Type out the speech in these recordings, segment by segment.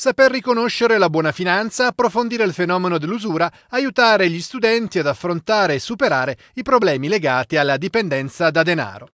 Saper riconoscere la buona finanza, approfondire il fenomeno dell'usura, aiutare gli studenti ad affrontare e superare i problemi legati alla dipendenza da denaro.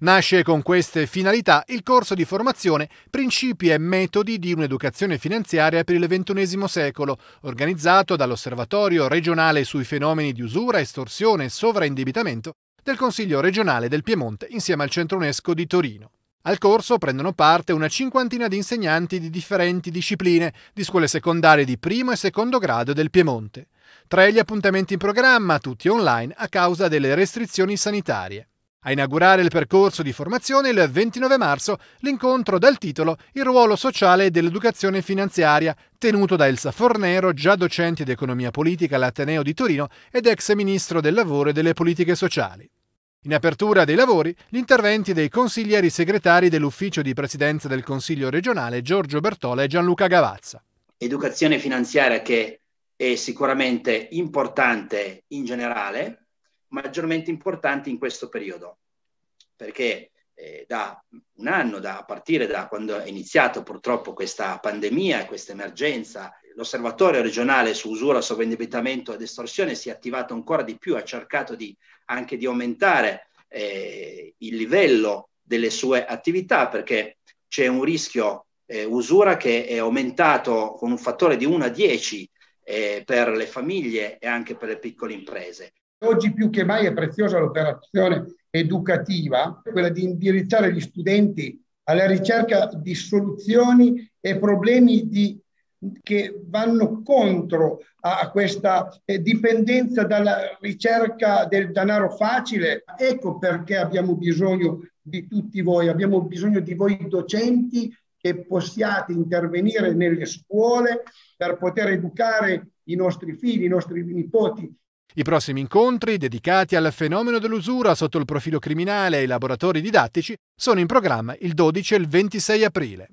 Nasce con queste finalità il corso di formazione Principi e metodi di un'educazione finanziaria per il XXI secolo, organizzato dall'Osservatorio regionale sui fenomeni di usura, estorsione e sovraindebitamento del Consiglio regionale del Piemonte insieme al Centro UNESCO di Torino. Al corso prendono parte una cinquantina di insegnanti di differenti discipline di scuole secondarie di primo e secondo grado del Piemonte. Tre gli appuntamenti in programma, tutti online a causa delle restrizioni sanitarie. A inaugurare il percorso di formazione il 29 marzo l'incontro dal titolo Il ruolo sociale dell'educazione finanziaria, tenuto da Elsa Fornero, già docente di economia politica all'Ateneo di Torino ed ex ministro del lavoro e delle politiche sociali. In apertura dei lavori, gli interventi dei consiglieri segretari dell'ufficio di presidenza del Consiglio regionale Giorgio Bertola e Gianluca Gavazza. Educazione finanziaria che è sicuramente importante in generale, maggiormente importante in questo periodo, perché eh, da un anno, da, a partire da quando è iniziato purtroppo questa pandemia, questa emergenza l'osservatorio regionale su usura, sovraindebitamento ed estorsione si è attivato ancora di più, ha cercato di, anche di aumentare eh, il livello delle sue attività perché c'è un rischio eh, usura che è aumentato con un fattore di 1 a 10 eh, per le famiglie e anche per le piccole imprese. Oggi più che mai è preziosa l'operazione educativa, quella di indirizzare gli studenti alla ricerca di soluzioni e problemi di che vanno contro a questa eh, dipendenza dalla ricerca del denaro facile. Ecco perché abbiamo bisogno di tutti voi, abbiamo bisogno di voi docenti che possiate intervenire nelle scuole per poter educare i nostri figli, i nostri nipoti i prossimi incontri, dedicati al fenomeno dell'usura sotto il profilo criminale e ai laboratori didattici, sono in programma il 12 e il 26 aprile.